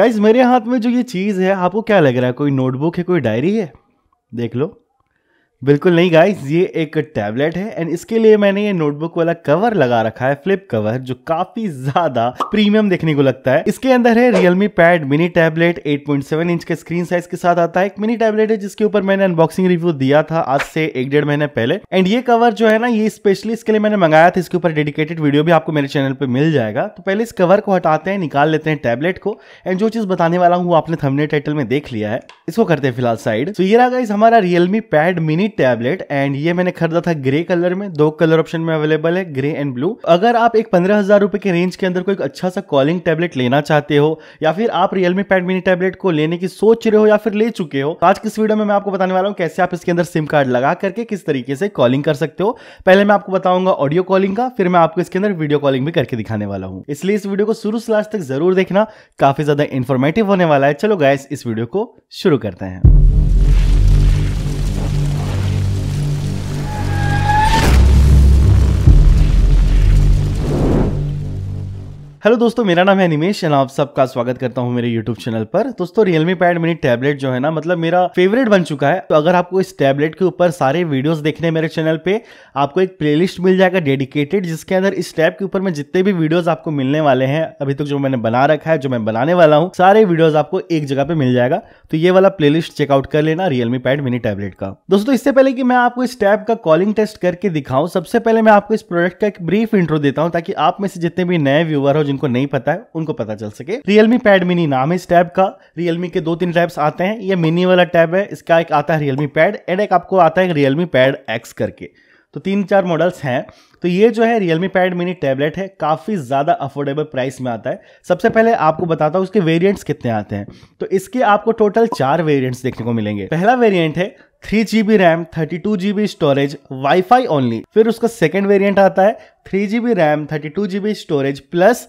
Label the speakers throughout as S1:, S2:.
S1: Guys मेरे हाथ में जो ये चीज़ है आपको क्या लग रहा है कोई नोटबुक है कोई डायरी है देख लो बिल्कुल नहीं गाइस ये एक टैबलेट है एंड इसके लिए मैंने ये नोटबुक वाला कवर लगा रखा है फ्लिप कवर जो काफी ज्यादा प्रीमियम देखने को लगता है इसके अंदर है Realme pad mini tablet 8.7 inch के स्क्रीन साइज के साथ आता है एक मिनी टैबलेट है जिसके ऊपर मैंने अनबॉक्सिंग रिव्यू दिया था आज से एक डेढ़ महीने पहले एंड ये कवर जो है ना ये स्पेशली इसके लिए मैंने मंगाया था इसके ऊपर डेडिकेटेड वीडियो भी आपको मेरे चैनल पर मिल जाएगा तो पहले इस कवर को हटाते हैं निकाल लेते हैं टैबलेट को एंड जो चीज बताने वाला हूँ वो आपने थमने टाइटल में देख लिया है इसको करते हैं फिलहाल साइड तो ये रहा गाइज हमारा Realme pad mini tablet and ये मैंने खरीदा था ग्रे कलर में दो कलर ऑप्शन में अवेलेबल है ग्रे एंड ब्लू अगर आप एक पंद्रह हजार रुपए के रेंज के अंदर कोई अच्छा सा कॉलिंग टैबलेट लेना चाहते हो या फिर आप रियलमी पैड मिनी टैबलेट को लेने की सोच रहे हो या फिर ले चुके हो तो आज किस वीडियो में मैं आपको बताने वाला हूँ कैसे आप इसके अंदर सिम कार्ड लगा करके किस तरीके से कॉलिंग कर सकते हो पहले मैं आपको बताऊंगा ऑडियो कॉलिंग का फिर मैं आपको इसके अंदर वीडियो कॉलिंग भी करके दिखाने वाला हूँ इसलिए इस वीडियो को शुरू से लास्ट तक जरूर देखना काफी ज्यादा इन्फॉर्मेटिव होने वाला है चलो गाय इस वीडियो को शुरू करते हैं हेलो दोस्तों मेरा नाम है निमेश और आप सबका स्वागत करता हूं मेरे यूट्यूब चैनल पर दोस्तों रियलमी पैड मिनी टैबलेट जो है ना मतलब मेरा फेवरेट बन चुका है तो अगर आपको इस टैबलेट के ऊपर सारे वीडियोस देखने मेरे चैनल पे आपको एक प्लेलिस्ट मिल जाएगा डेडिकेटेड जिसके अंदर इस टैब के ऊपर में जितने भी वीडियोज आपको मिलने वाले हैं अभी तक जो मैंने बना रखा है जो मैं बनाने वाला हूँ सारे वीडियोज आपको एक जगह पे मिल जाएगा तो ये वाला लिस्ट चेकआउट कर लेना रियलमी पैड मिनी टैबलेट का दोस्तों इससे पहले कि मैं आपको इस टैब का कॉलिंग टेस्ट करके दिखाऊं सबसे पहले मैं आपको इस प्रोडक्ट का एक ब्रीफ इंट्रो देता हूं ताकि आप में से जितने भी नए व्यूवर हो जिनको नहीं पता है उनको पता चल सके रियलमी पैड मिनी नाम है इस टैब का रियलमी के दो तीन टैब्स आते हैं ये मिनी वाला टैब है इसका एक आता है रियलमी पैड एंड एक आपको आता है रियलमी पैड एक्स करके तो तीन चार मॉडल्स हैं तो ये जो है रियलमी पैड मिनी टैबलेट है काफ़ी ज़्यादा अफोर्डेबल प्राइस में आता है सबसे पहले आपको बताता हूँ उसके वेरियंट्स कितने आते हैं तो इसके आपको टोटल चार वेरियंट्स देखने को मिलेंगे पहला वेरियंट है three G B RAM thirty two G B storage wifi only फिर उसका सेकेंड वेरियंट आता है three G B RAM thirty two G B storage plus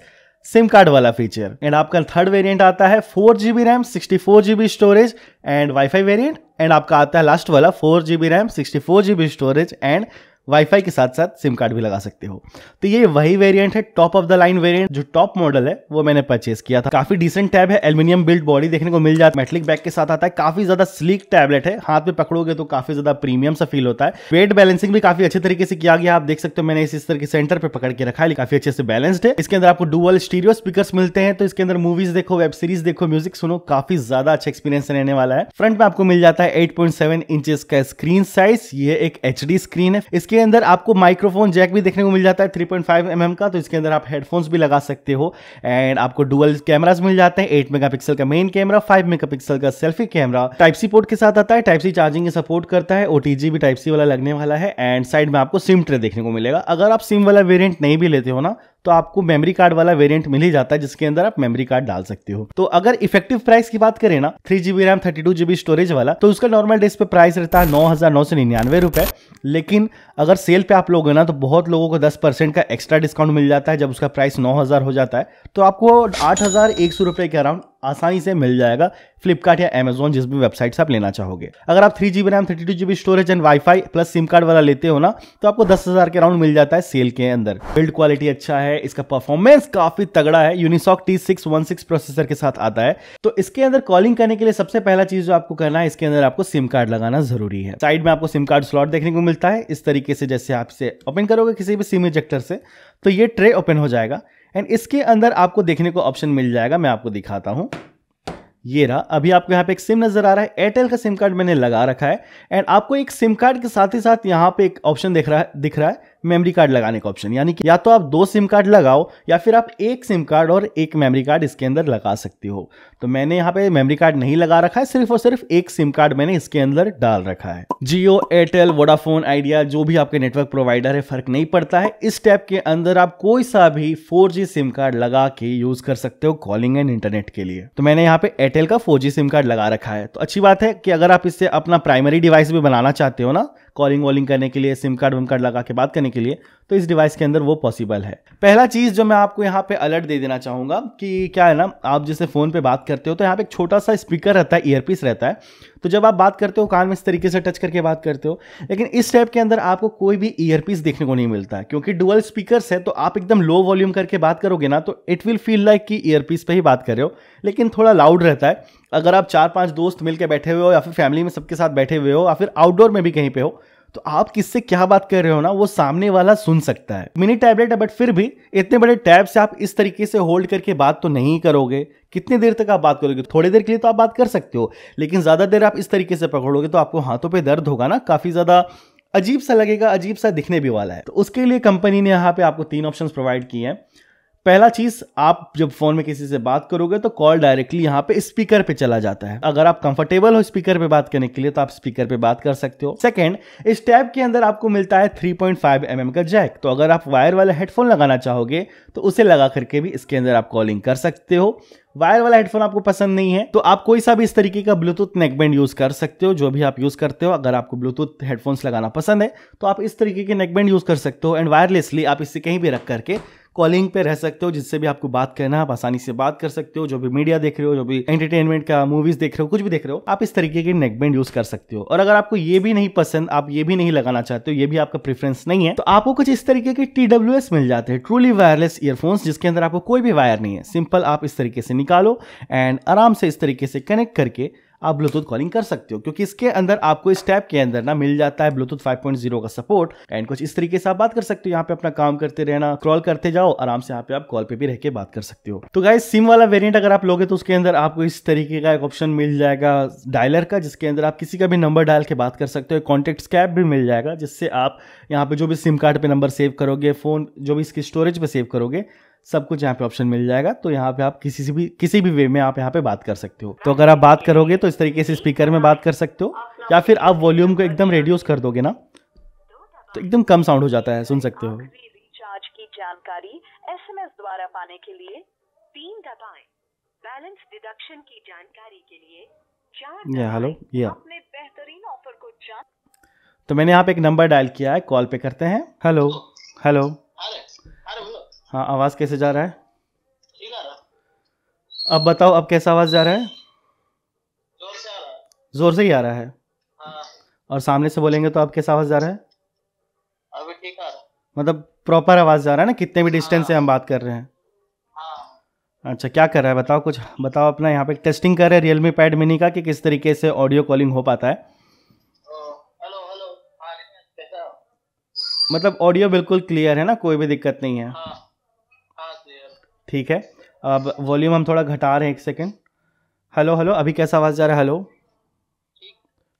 S1: SIM card वाला फीचर एंड आपका थर्ड वेरिएंट आता है four G B RAM sixty four G B storage and wifi variant and आपका आता है last वाला four G B RAM sixty four G B storage and wifi के साथ साथ सिम कार्ड भी लगा सकते हो तो ये वही वेरिएंट है top of the line variant जो टॉप मॉडल है वो मैंने परचेज किया था काफी डिसेंट टैब है एल्युमिनियम बिल्ड बॉडी देखने को मिल जाता है मेटलिक बैग के साथ आता है काफी ज्यादा स्लीक टैबलेट है हाथ में पकड़ोगे तो काफी ज्यादा प्रीमियम सा फील होता है वेट बैलेंसिंग भी काफी अच्छे तरीके से किया गया आप देख सकते हो मैंने इस तरह के सेंटर पर पकड़ के रखा है काफी अच्छे से बैलेंस्ड है इसके अंदर आपको डुअल स्टीरियो स्पीकर मिलते हैं तो इसके अंदर मूवीज देखो वेब सीरीज देखो म्यूजिक सुनो काफी ज्यादा अच्छा एक्सपीरियंस रहने वाला है फ्रंट में आपको मिल जाता है है 8.7 इंचेस का स्क्रीन साइज ये एक एच स्क्रीन है इसके अंदर आपको माइक्रोफोन जैक भी देखने को मिल जाता है 3.5 पॉइंट mm का तो इसके अंदर आप हेडफोन्स भी लगा सकते हो एंड आपको डुअल कैमराज मिल जाते हैं 8 मेगापिक्सल का मेन कैमरा 5 मेगापिक्सल का selfie camera type C port के साथ आता है टाइप सी चार्जिंग सपोर्ट करता है ओटीजी भी टाइप सी वाला लगने वाला है एंड साइड में आपको सिम ट्रे देखने को मिलेगा अगर आप सिम वाला वेरियंट नहीं भी लेते हो ना तो आपको मेमोरी कार्ड वाला वेरिएंट मिल ही जाता है जिसके अंदर आप मेमोरी कार्ड डाल सकते हो तो अगर इफेक्टिव प्राइस की बात करें ना three GB RAM thirty two GB storage वाला तो उसका नॉर्मल डेस्क पे प्राइस रहता है नौ हजार नौ सौ निन्यानवे रुपए लेकिन अगर सेल पे आप लोग ना तो बहुत लोगों को दस परसेंट का एक्स्ट्रा डिस्काउंट मिल जाता है जब उसका प्राइस नौ हजार हो जाता है तो आपको आठ हजार एक सौ रुपए के अराउंड आसानी से मिल जाएगा फ्लिपकार्ट या अमेजोन जिस भी वेबसाइट से आप लेना चाहोगे अगर आप three GB RAM thirty two GB storage and wifi plus SIM card वाला लेते हो ना तो आपको दस हजार के अराउंड मिल जाता है सेल के अंदर बिल्ड क्वालिटी अच्छा है इसका परफॉर्मेंस काफी तगड़ा है Unisoc T six one six processor के साथ आता है तो इसके अंदर कॉलिंग करने के लिए सबसे पहला चीज जो आपको करना है इसके अंदर आपको सिम कार्ड लगाना जरूरी है साइड में आपको सिम कार्ड स्लॉट देखने को मिलता है इस तरीके से जैसे आप इसे ओपन करोगे किसी भी सिम इजेक्टर से तो ये ट्रे ओपन हो जाएगा एंड इसके अंदर आपको देखने को ऑप्शन मिल जाएगा मैं आपको दिखाता हूँ ये रहा अभी आपको यहाँ पे एक सिम नज़र आ रहा है एयरटेल का सिम कार्ड मैंने लगा रखा है एंड आपको एक सिम कार्ड के साथ ही साथ यहाँ पे एक ऑप्शन दिख रहा है दिख रहा है मेमोरी कार्ड लगाने का ऑप्शन यानी कि या तो आप दो सिम कार्ड लगाओ या फिर आप एक सिम कार्ड और एक मेमोरी कार्ड इसके अंदर लगा सकते हो तो मैंने यहाँ पे मेमोरी कार्ड नहीं लगा रखा है सिर्फ और सिर्फ एक सिम कार्ड मैंने इसके अंदर डाल रखा है जियो एयरटेल वोडाफोन आइडिया जो भी आपके नेटवर्क प्रोवाइडर है फर्क नहीं पड़ता है इस टैप के अंदर आप कोई सा भी फोर सिम कार्ड लगा के यूज कर सकते हो कॉलिंग एंड इंटरनेट के लिए तो मैंने यहाँ पे एयरटेल का फोर सिम कार्ड लगा रखा है तो अच्छी बात है कि अगर आप इससे अपना प्राइमरी डिवाइस भी बनाना चाहते हो ना कॉलिंग वॉलिंग करने के लिए सिम कार्ड विम कार्ड लगा के बात करने के लिए तो इस डिवाइस के अंदर वो पॉसिबल है पहला चीज़ जो मैं आपको यहाँ पे अलर्ट दे देना चाहूंगा कि क्या है ना आप जैसे फ़ोन पे बात करते हो तो यहाँ पे एक छोटा सा स्पीकर रहता है ईयरपीस रहता है तो जब आप बात करते हो कान में इस तरीके से टच करके बात करते हो लेकिन इस टाइप के अंदर आपको कोई भी ईयरपीस देखने को नहीं मिलता है क्योंकि डुअल स्पीकर है तो आप एकदम लो वॉल्यूम करके बात करोगे ना तो इट विल फील लाइक कि ईयरपीस पर ही बात कर रहे हो लेकिन थोड़ा लाउड रहता है अगर आप चार पाँच दोस्त मिलकर बैठे हुए हो या फिर फैमिली में सबके साथ बैठे हुए हो या फिर आउटडोर में भी कहीं पर हो तो आप किससे क्या बात कर रहे हो ना वो सामने वाला सुन सकता है मिनी टैबलेट है बट फिर भी इतने बड़े टैब से आप इस तरीके से होल्ड करके बात तो नहीं करोगे कितनी देर तक आप बात करोगे थोड़ी देर के लिए तो आप बात कर सकते हो लेकिन ज़्यादा देर आप इस तरीके से पकड़ोगे तो आपको हाथों पर दर्द होगा ना काफ़ी ज़्यादा अजीब सा लगेगा अजीब सा दिखने भी वाला है तो उसके लिए कंपनी ने यहाँ पे आपको तीन ऑप्शन प्रोवाइड किए हैं पहला चीज आप जब फोन में किसी से बात करोगे तो कॉल डायरेक्टली यहाँ पे स्पीकर पे चला जाता है अगर आप कंफर्टेबल हो स्पीकर पे बात करने के लिए तो आप स्पीकर पे बात कर सकते हो सेकंड इस टैब के अंदर आपको मिलता है 3.5 पॉइंट mm का जैक तो अगर आप वायर वाला हेडफोन लगाना चाहोगे तो उसे लगा करके भी इसके अंदर आप कॉलिंग कर सकते हो वायर वाला हेडफोन आपको पसंद नहीं है तो आप कोई सा भी इस तरीके का ब्लूटूथ नेकबैंड यूज कर सकते हो जो भी आप यूज करते हो अगर आपको ब्लूटूथ हेडफोन्स लगाना पसंद है तो आप इस तरीके के नेकबैंड यूज कर सकते हो एंड वायरलेसली आप इसे कहीं भी रख करके कॉलिंग पे रह सकते हो जिससे भी आपको बात करना है आप आसानी से बात कर सकते हो जो भी मीडिया देख रहे हो जो भी एंटरटेनमेंट का मूवीज देख रहे हो कुछ भी देख रहे हो आप इस तरीके के नेकबैंड यूज कर सकते हो और अगर आपको ये भी नहीं पसंद आप ये भी नहीं लगाना चाहते हो ये भी आपका प्रेफरेंस नहीं है तो आपको कुछ इस तरीके के टी मिल जाते हैं ट्रूली वायरलेस ईयरफोन्स जिसके अंदर आपको कोई भी वायर नहीं है सिंपल आप इस तरीके से निकालो एंड आराम से इस तरीके से कनेक्ट करके आप ब्लूटूथ कॉलिंग कर सकते हो क्योंकि इसके अंदर आपको इस टैप के अंदर ना मिल जाता है ब्लूटूथ 5.0 का सपोर्ट एंड कुछ इस तरीके से आप बात कर सकते हो यहाँ पे अपना काम करते रहना क्रॉल करते जाओ आराम से यहाँ पे आप कॉल पे भी रह के बात कर सकते हो तो गाय सिम वाला वेरियंट अगर आप लोगे तो उसके अंदर आपको इस तरीके का एक ऑप्शन मिल जाएगा डायलर का जिसके अंदर आप किसी का भी नंबर डायल के बात कर सकते हो कॉन्टेक्ट स्कैप भी मिल जाएगा जिससे आप यहाँ पे जो भी सिम कार्ड पे नंबर सेव करोगे फोन जो भी इसकी स्टोरेज पे सेव करोगे सब कुछ यहाँ पे ऑप्शन मिल जाएगा तो यहाँ पे आप किसी से भी किसी भी वे में आप यहाँ पे बात कर सकते हो तो अगर आप बात करोगे तो इस तरीके से स्पीकर में बात कर सकते हो या फिर आप वॉल्यूम को एकदम रेड्यूस कर दोगे ना तो एकदम कम साउंड हो जाता है सुन सकते हो रिचार्ज की जानकारी एसएमएस द्वारा पाने के लिए तीन दबाएं बैलेंस डिडक्शन की जानकारी के लिए चार हेलो या अपने बेहतरीन ऑफर को जान तो मैंने यहाँ पे एक नंबर डायल किया है कॉल पे करते हैं हेलो हेलो हाँ आवाज़ कैसे जा रहा है अब बताओ अब कैसा आवाज़ जा रहा है ज़ोर से ही आ रहा है हाँ। और सामने से बोलेंगे तो अब कैसा आवाज़ जा रहा है अभी ठीक आ रहा मतलब प्रॉपर आवाज़ जा रहा है ना कितने भी डिस्टेंस हाँ। से हम बात कर रहे हैं हाँ। अच्छा क्या कर रहा है बताओ कुछ बताओ अपना यहाँ पे टेस्टिंग कर रहे हैं रियलमी पैड मिनी का कि किस तरीके से ऑडियो कॉलिंग हो पाता है हाँ, मतलब ऑडियो बिल्कुल क्लियर है ना कोई भी दिक्कत नहीं है हाँ। ठीक है अब वॉल्यूम हम थोड़ा घटा रहे हैं एक सेकेंड हेलो हेलो अभी कैसा आवाज़ जा रहा है हेलो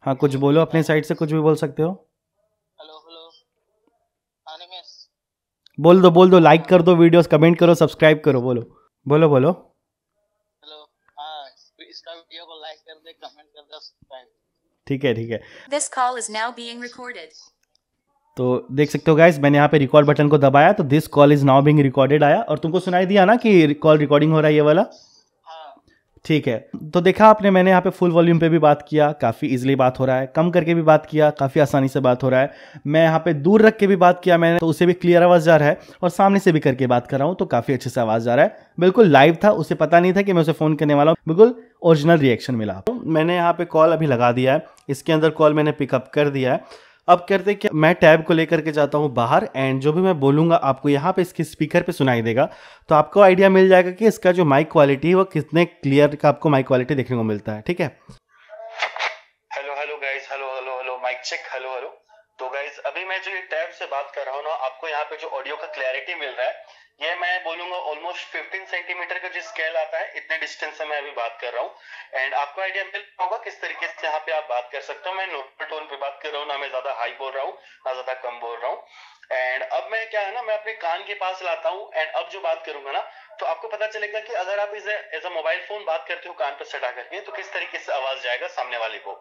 S1: हाँ कुछ बोलो अपने साइड से कुछ भी बोल सकते हो हाँ, बोल दो बोल दो लाइक कर दो वीडियोस कमेंट करो सब्सक्राइब करो बोलो बोलो बोलो हाँ, ठीक है ठीक है this call is now being recorded तो देख सकते हो गाइस मैंने यहाँ पे रिकॉर्ड बटन को दबाया तो this call is now being recorded आया और तुमको सुनाई दिया ना कि कॉल रिकॉर्डिंग हो रहा है ये वाला हाँ। ठीक है तो देखा आपने मैंने यहाँ पे फुल वॉल्यूम पे भी बात किया काफ़ी इजिली बात हो रहा है कम करके भी बात किया काफ़ी आसानी से बात हो रहा है मैं यहाँ पे दूर रख के भी बात किया मैंने तो उसे भी क्लियर आवाज़ जा रहा है और सामने से भी करके बात कर रहा हूँ तो काफ़ी अच्छे से आवाज़ जा रहा है बिल्कुल लाइव था उसे पता नहीं था कि मैं उसे फ़ोन करने वाला हूँ बिल्कुल ओरिजिनल रिएक्शन मिला तो मैंने यहाँ पर कॉल अभी लगा दिया है इसके अंदर कॉल मैंने पिकअप कर दिया है अब करते कि मैं टैब को लेकर के जाता हूँ बाहर एंड जो भी मैं बोलूँगा आपको यहाँ पे इसके स्पीकर पे सुनाई देगा तो आपको आइडिया मिल जाएगा कि इसका जो माइक क्वालिटी है वो कितने क्लियर का आपको माइक क्वालिटी देखने को मिलता है ठीक है hello hello guys hello hello hello mic check hello hello तो गाइज अभी मैं जो ये टैब से बात कर रहा हूँ ना आपको यहाँ पे जो ऑडियो का क्लैरिटी मिल रहा है ये मैं बोलूंगा ऑलमोस्ट 15 सेंटीमीटर का जो स्केल आता है इतने डिस्टेंस से मैं अभी बात कर रहा हूँ एंड आपको आइडिया मिल होगा किस तरीके से यहाँ पे आप बात कर सकते हो मैं नॉर्मल टोन पे बात कर रहा हूँ ना मैं ज्यादा हाई बोल रहा हूँ ना ज्यादा कम बोल रहा हूँ एंड अब मैं क्या है ना मैं अपने कान के पास लाता हूँ एंड अब जो बात करूंगा ना तो आपको पता चलेगा कि अगर आप एज मोबाइल फोन बात करते हो कान पर सटा करके तो किस तरीके से आवाज जाएगा सामने वाले को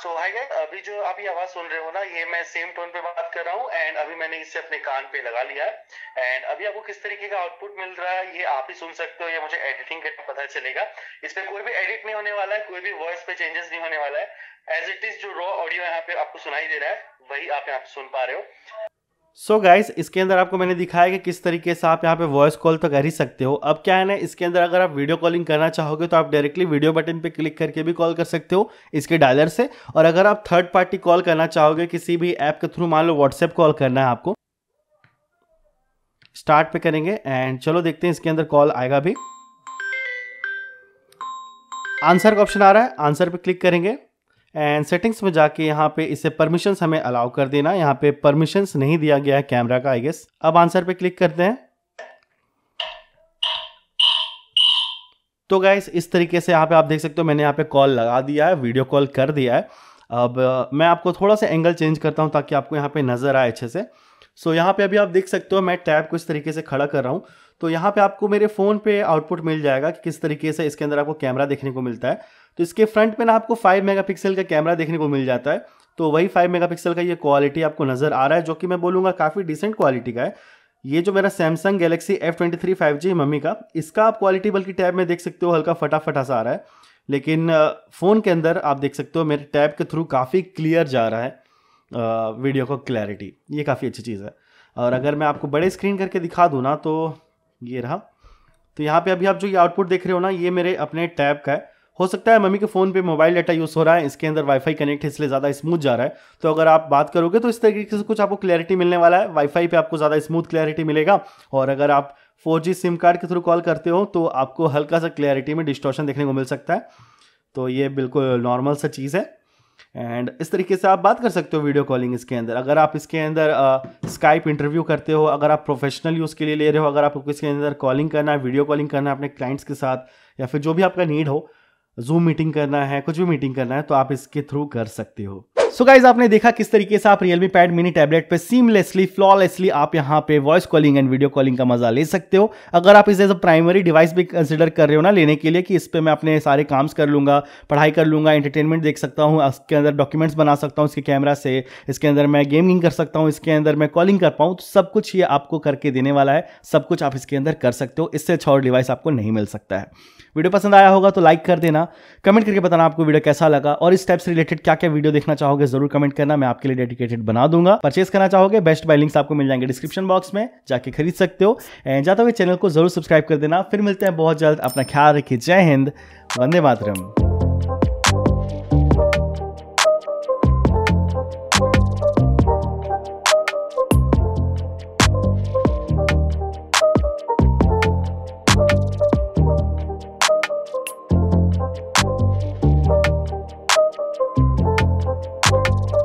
S1: सो हाय गाइस अभी जो आप ये आवाज सुन रहे हो ना ये मैं सेम टोन पे बात कर रहा हूँ एंड अभी मैंने इसे अपने कान पे लगा लिया है एंड अभी आपको किस तरीके का आउटपुट मिल रहा है ये आप ही सुन सकते हो ये मुझे एडिटिंग करके पता चलेगा इस पर कोई भी एडिट नहीं होने वाला है कोई भी वॉइस पे चेंजेस नहीं होने वाला है एज इट इज जो रॉ ऑडियो यहाँ पे आपको सुनाई दे रहा है वही आप यहाँ पे सुन पा रहे हो सो so गाइस इसके अंदर आपको मैंने दिखाया कि किस तरीके से आप यहाँ पे वॉइस कॉल तो कर ही सकते हो अब क्या है ना इसके अंदर अगर आप वीडियो कॉलिंग करना चाहोगे तो आप डायरेक्टली वीडियो बटन पे क्लिक करके भी कॉल कर सकते हो इसके डायलर से और अगर आप थर्ड पार्टी कॉल करना चाहोगे किसी भी ऐप के थ्रू मान लो व्हाट्सएप कॉल करना है आपको स्टार्ट पे करेंगे एंड चलो देखते हैं इसके अंदर कॉल आएगा भी आंसर का ऑप्शन आ रहा है आंसर पे क्लिक करेंगे एंड सेटिंग्स में जाके यहाँ पे इसे परमिशंस हमें अलाउ कर देना यहाँ पे परमिशंस नहीं दिया गया है कैमरा का आई गेस अब आंसर पे क्लिक करते हैं तो गाइस इस तरीके से यहाँ पे आप देख सकते हो मैंने यहाँ पे कॉल लगा दिया है वीडियो कॉल कर दिया है अब मैं आपको थोड़ा सा एंगल चेंज करता हूँ ताकि आपको यहाँ पे नज़र आए अच्छे से सो so, यहाँ पे अभी आप देख सकते हो मैं टैब को इस तरीके से खड़ा कर रहा हूँ तो यहाँ पे आपको मेरे फ़ोन पे आउटपुट मिल जाएगा कि किस तरीके से इसके अंदर आपको कैमरा देखने को मिलता है तो इसके फ्रंट में ना आपको 5 मेगापिक्सल का कैमरा देखने को मिल जाता है तो वही 5 मेगापिक्सल का ये क्वालिटी आपको नज़र आ रहा है जो कि मैं बोलूँगा काफ़ी डिसेंट क्वालिटी का है ये जो मेरा Samsung Galaxy F twenty three five G mummy का इसका आप क्वालिटी बल्कि टैब में देख सकते हो हल्का फटाफटा सा आ रहा है लेकिन फ़ोन के अंदर आप देख सकते हो मेरे टैब के थ्रू काफ़ी क्लियर जा रहा है वीडियो का क्लैरिटी ये काफ़ी अच्छी चीज़ है और अगर मैं आपको बड़े स्क्रीन करके दिखा दूँ ना तो ये रहा तो यहाँ पे अभी आप जो ये आउटपुट देख रहे हो ना ये मेरे अपने टैब का है हो सकता है मम्मी के फ़ोन पे मोबाइल डाटा यूज़ हो रहा है इसके अंदर वाईफाई कनेक्ट है इसलिए ज़्यादा स्मूथ जा रहा है तो अगर आप बात करोगे तो इस तरीके से कुछ आपको क्लैरिटी मिलने वाला है वाईफाई पे आपको ज़्यादा स्मूथ क्लैरिटी मिलेगा और अगर आप फोर सिम कार्ड के थ्रू कॉल करते हो तो आपको हल्का सा क्लैरिटी में डिस्टॉशन देखने को मिल सकता है तो ये बिल्कुल नॉर्मल सा चीज़ है एंड इस तरीके से आप बात कर सकते हो वीडियो कॉलिंग इसके अंदर अगर आप इसके अंदर स्काइप इंटरव्यू करते हो अगर आप प्रोफेशनल यूज़ के लिए ले रहे हो अगर आपको इसके अंदर कॉलिंग करना है वीडियो कॉलिंग करना है अपने क्लाइंट्स के साथ या फिर जो भी आपका नीड हो जूम मीटिंग करना है कुछ भी मीटिंग करना है तो आप इसके थ्रू कर सकते हो सो गाइज आपने देखा किस तरीके से आप रियलमी पैड मिनी टैबलेट पे सीमलेसली फ्लॉलेसली आप यहाँ पे voice calling and video calling का मजा ले सकते हो अगर आप इसे एज अ प्राइमरी डिवाइस भी कंसिडर कर रहे हो ना लेने के लिए कि इस पर मैं अपने सारे काम्स कर लूंगा पढ़ाई कर लूंगा एंटरटेनमेंट देख सकता हूँ इसके अंदर डॉक्यूमेंट्स बना सकता हूँ इसके कैमरा से इसके अंदर मैं गेमिंग कर सकता हूँ इसके अंदर मैं कॉलिंग कर पाऊँ तो सब कुछ ये आपको करके देने वाला है सब कुछ आप इसके अंदर कर सकते हो इससे अच्छा और डिवाइस आपको नहीं मिल सकता है वीडियो पसंद आया होगा तो लाइक कर देना कमेंट करके बताना आपको वीडियो कैसा लगा और इस टाइप से रिलेटेड क्या क्या वीडियो देखना चाहोगे जरूर कमेंट करना मैं आपके लिए डेडिकेटेड बना दूंगा परचेस करना चाहोगे बेस्ट बाय लिंक्स आपको मिल जाएंगे डिस्क्रिप्शन बॉक्स में जाके खरीद सकते हो एंड जाते हुए चैनल को जरूर सब्सक्राइब कर देना फिर मिलते हैं बहुत जल्द अपना ख्याल रखिए जय हिंद वंदे मातरम